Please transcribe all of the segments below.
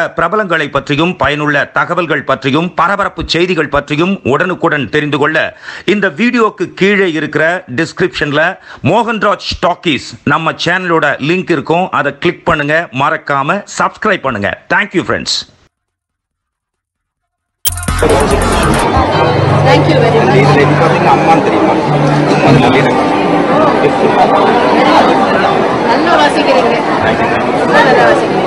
திரைப்பட பிரபலங்களை பற்றியும் பயனுள்ள தகவல்கள் பற்றியும் பரபரப்பு செய்திகள் பற்றியும் உடனுக்குடன் தெரிந்து கொள்ள இந்த வீடியோக்கு கீழே இருக்கிற டிஸ்கிரிப்ஷன்ல மோகன்ராஜ் ஸ்டாக்கீஸ் நம்ம சேனலோட லிங்க் இருக்கும் அதை கிளிக் பண்ணுங்க மறக்காம சப்ஸ்கிரைப் பண்ணுங்க தேங்க்யூ ஃப்ரெண்ட்ஸ் நல்லா வாசிக்கிறீங்க நல்லா வாசிக்கிறீங்க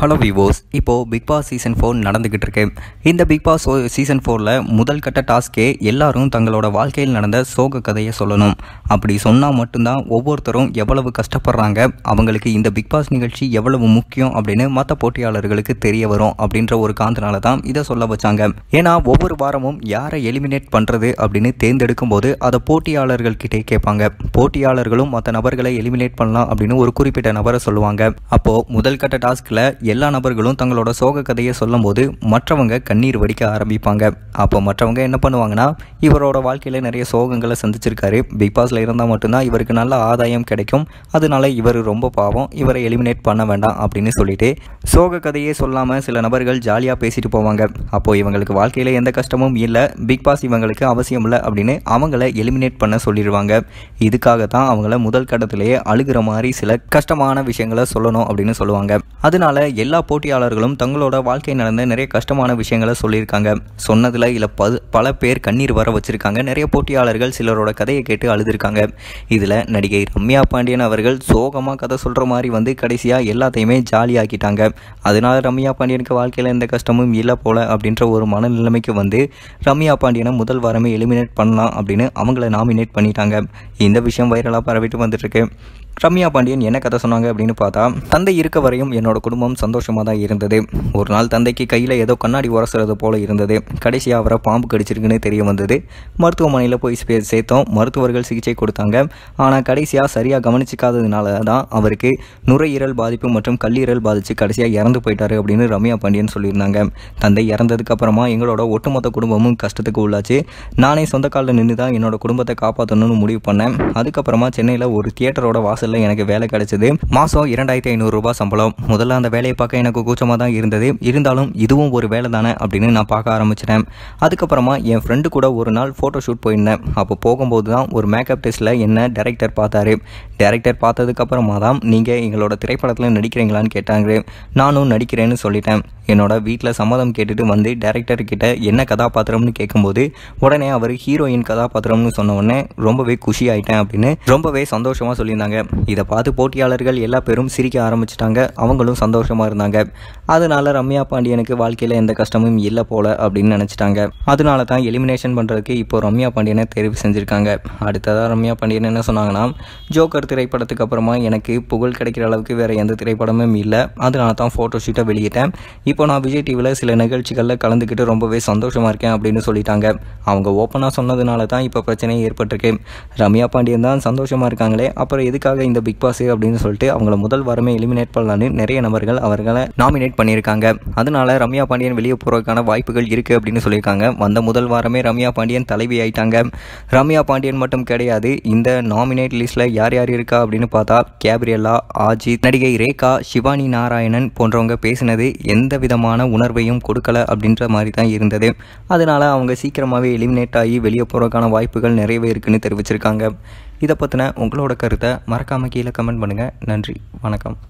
ஹலோ விவோஸ் இப்போது பிக் பாஸ் சீசன் ஃபோர் நடந்துக்கிட்டு இருக்கு இந்த பிக் பாஸ் சீசன் ஃபோரில் முதல் கட்ட டாஸ்க்கே எல்லாரும் தங்களோட வாழ்க்கையில் நடந்த சோக கதையை சொல்லணும் அப்படி சொன்னால் மட்டும்தான் ஒவ்வொருத்தரும் எவ்வளவு கஷ்டப்படுறாங்க அவங்களுக்கு இந்த பிக் பாஸ் நிகழ்ச்சி எவ்வளவு முக்கியம் அப்படின்னு மற்ற போட்டியாளர்களுக்கு தெரிய வரும் அப்படின்ற ஒரு காந்தனால தான் இதை சொல்ல வச்சாங்க ஏன்னா ஒவ்வொரு வாரமும் யாரை எலிமினேட் பண்ணுறது அப்படின்னு தேர்ந்தெடுக்கும் போது அதை போட்டியாளர்கள்கிட்டே கேட்பாங்க போட்டியாளர்களும் மற்ற நபர்களை எலிமினேட் பண்ணலாம் அப்படின்னு ஒரு குறிப்பிட்ட நபரை சொல்லுவாங்க அப்போது முதல் கட்ட டாஸ்கில் எல்லா நபர்களும் தங்களோட சோக கதையை சொல்லும்போது மற்றவங்க கண்ணீர் வடிக்க ஆரம்பிப்பாங்க அப்போ மற்றவங்க என்ன பண்ணுவாங்கன்னா இவரோட வாழ்க்கையில் நிறைய சோகங்களை சந்திச்சிருக்காரு பிக் பாஸில் இருந்தால் மட்டும்தான் இவருக்கு நல்ல ஆதாயம் கிடைக்கும் அதனால இவர் ரொம்ப பாவம் இவரை எலிமினேட் பண்ண வேண்டாம் அப்படின்னு சொல்லிட்டு சோக கதையே சொல்லாமல் சில நபர்கள் ஜாலியாக பேசிட்டு போவாங்க அப்போது இவங்களுக்கு வாழ்க்கையில் எந்த கஷ்டமும் இல்லை பிக் பாஸ் இவங்களுக்கு அவசியம் இல்லை அப்படின்னு அவங்கள எலிமினேட் பண்ண சொல்லிடுவாங்க இதுக்காக தான் அவங்கள முதல் கட்டத்திலேயே அழுகிற மாதிரி சில கஷ்டமான விஷயங்களை சொல்லணும் அப்படின்னு சொல்லுவாங்க அதனால எல்லா போட்டியாளர்களும் தங்களோட வாழ்க்கை நடந்த நிறைய கஷ்டமான விஷயங்களை சொல்லியிருக்காங்க சொன்னதில் இதில் பது பல பேர் கண்ணீர் வர வச்சுருக்காங்க நிறைய போட்டியாளர்கள் சிலரோட கதையை கேட்டு அழுதுருக்காங்க இதில் நடிகை ரம்யா பாண்டியன் அவர்கள் சோகமாக கதை சொல்கிற மாதிரி வந்து கடைசியாக எல்லாத்தையுமே ஜாலியாக்கிட்டாங்க அதனால் ரம்யா பாண்டியனுக்கு வாழ்க்கையில் எந்த கஷ்டமும் இல்லை போல் அப்படின்ற ஒரு மனநிலைமைக்கு வந்து ரம்யா பாண்டியனை முதல் வாரமே எலிமினேட் பண்ணலாம் அப்படின்னு அவங்கள நாமினேட் பண்ணிட்டாங்க இந்த விஷயம் வைரலாக பரவிட்டு வந்துட்டுருக்கு ரம்யா பாண்டியன் என்ன கதை சொன்னாங்க அப்படின்னு பார்த்தா தந்தை இருக்க வரையும் என்னோட குடும்பம் சந்தோஷமாக தான் இருந்தது ஒரு நாள் தந்தைக்கு கையில் ஏதோ கண்ணாடி உரசுறது போல இருந்தது கடைசியாக அவரை பாம்பு கடிச்சிருக்குன்னு தெரிய வந்தது மருத்துவமனையில் போய் சேர்த்தோம் மருத்துவர்கள் சிகிச்சை கொடுத்தாங்க ஆனால் கடைசியாக சரியாக கவனிச்சிக்காததுனால தான் அவருக்கு நுரையீரல் பாதிப்பு மற்றும் கல்லீரல் பாதித்து கடைசியாக இறந்து போயிட்டாரு அப்படின்னு ரம்யா பாண்டியன் சொல்லியிருந்தாங்க தந்தை இறந்ததுக்கு அப்புறமா எங்களோட ஒட்டுமொத்த குடும்பமும் கஷ்டத்துக்கு உள்ளாச்சு நானே சொந்த காலில் நின்று தான் என்னோட குடும்பத்தை காப்பாற்றணும்னு முடிவு பண்ணேன் அதுக்கப்புறமா சென்னையில் ஒரு தியேட்டரோட வாசல் ப்ரொஃபஸரில் எனக்கு வேலை கிடைச்சது மாதம் இரண்டாயிரத்தி ஐநூறுரூபா சம்பளம் முதல்ல அந்த வேலையை பார்க்க எனக்கு கூச்சமாக தான் இருந்தது இருந்தாலும் இதுவும் ஒரு வேலை தானே அப்படின்னு நான் பார்க்க ஆரம்பிச்சிட்டேன் அதுக்கப்புறமா என் ஃப்ரெண்டு கூட ஒரு நாள் ஃபோட்டோ ஷூட் போயிருந்தேன் அப்போ போகும்போது தான் ஒரு மேக்கப் டெஸ்ட்டில் என்ன டேரக்டர் பார்த்தாரு டேரக்டர் பார்த்ததுக்கப்புறமா தான் நீங்கள் எங்களோட திரைப்படத்தில் நடிக்கிறீங்களான்னு கேட்டாங்க நானும் நடிக்கிறேன்னு சொல்லிட்டேன் என்னோட வீட்டில் சம்மதம் கேட்டுட்டு வந்து கிட்ட என்ன கதாபாத்திரம்னு கேட்கும்போது உடனே அவர் ஹீரோயின் கதாபாத்திரம்னு சொன்ன உடனே ரொம்பவே குஷி ஆயிட்டேன் அப்படின்னு ரொம்பவே சந்தோஷமாக சொல்லியிருந்தாங்க இதை பார்த்து போட்டியாளர்கள் எல்லா பேரும் சிரிக்க ஆரம்பிச்சிட்டாங்க அவங்களும் சந்தோஷமாக இருந்தாங்க அதனால் ரம்யா பாண்டியனுக்கு வாழ்க்கையில் எந்த கஷ்டமும் இல்லை போல அப்படின்னு நினச்சிட்டாங்க அதனால தான் எலிமினேஷன் பண்ணுறதுக்கு இப்போ ரம்யா பாண்டியனை தெரிவு செஞ்சுருக்காங்க அடுத்ததாக ரம்யா பாண்டியன் என்ன சொன்னாங்கன்னா ஜோக்கர் திரைப்படத்துக்கு அப்புறமா எனக்கு புகழ் கிடைக்கிற அளவுக்கு வேறு எந்த திரைப்படமும் இல்லை அதனால தான் ஃபோட்டோ ஷீட்டை வெளியிட்டேன் இப்போ நான் விஜய் டிவியில் சில நிகழ்ச்சிகளில் கலந்துக்கிட்டு ரொம்பவே சந்தோஷமாக இருக்கேன் அப்படின்னு சொல்லிட்டாங்க அவங்க ஓப்பனாக சொன்னதுனால தான் இப்போ பிரச்சனை ஏற்பட்டிருக்கு ரம்யா பாண்டியன் தான் சந்தோஷமாக இருக்காங்களே அப்புறம் எதுக்காக இந்த பிக் பாஸ் அப்படின்னு சொல்லிட்டு அவங்கள முதல் வாரமே எலிமினேட் பண்ணலான்னு நிறைய நபர்கள் அவர்களை நாமினேட் பண்ணியிருக்காங்க அதனால ரம்யா பாண்டியன் வெளியே போறதுக்கான வாய்ப்புகள் இருக்குது அப்படின்னு சொல்லியிருக்காங்க வந்த முதல் வாரமே ரம்யா பாண்டியன் தலைவி ஆயிட்டாங்க ரம்யா பாண்டியன் மட்டும் கிடையாது இந்த நாமினேட் லிஸ்ட்டில் யார் யார் இருக்கா அப்படின்னு பார்த்தா கேப்ரியல்லா ஆஜித் நடிகை ரேகா சிவானி நாராயணன் போன்றவங்க பேசினது எந்த விதமான உணர்வையும் கொடுக்கல அப்படின்ற மாதிரி தான் இருந்தது அதனால் அவங்க சீக்கிரமாகவே எலிமினேட் ஆகி வெளியே போகிறதுக்கான வாய்ப்புகள் நிறையவே இருக்குன்னு தெரிவிச்சிருக்காங்க இதை பற்றின உங்களோட கருத்தை மறக்காமல் கீழே கமெண்ட் பண்ணுங்கள் நன்றி வணக்கம்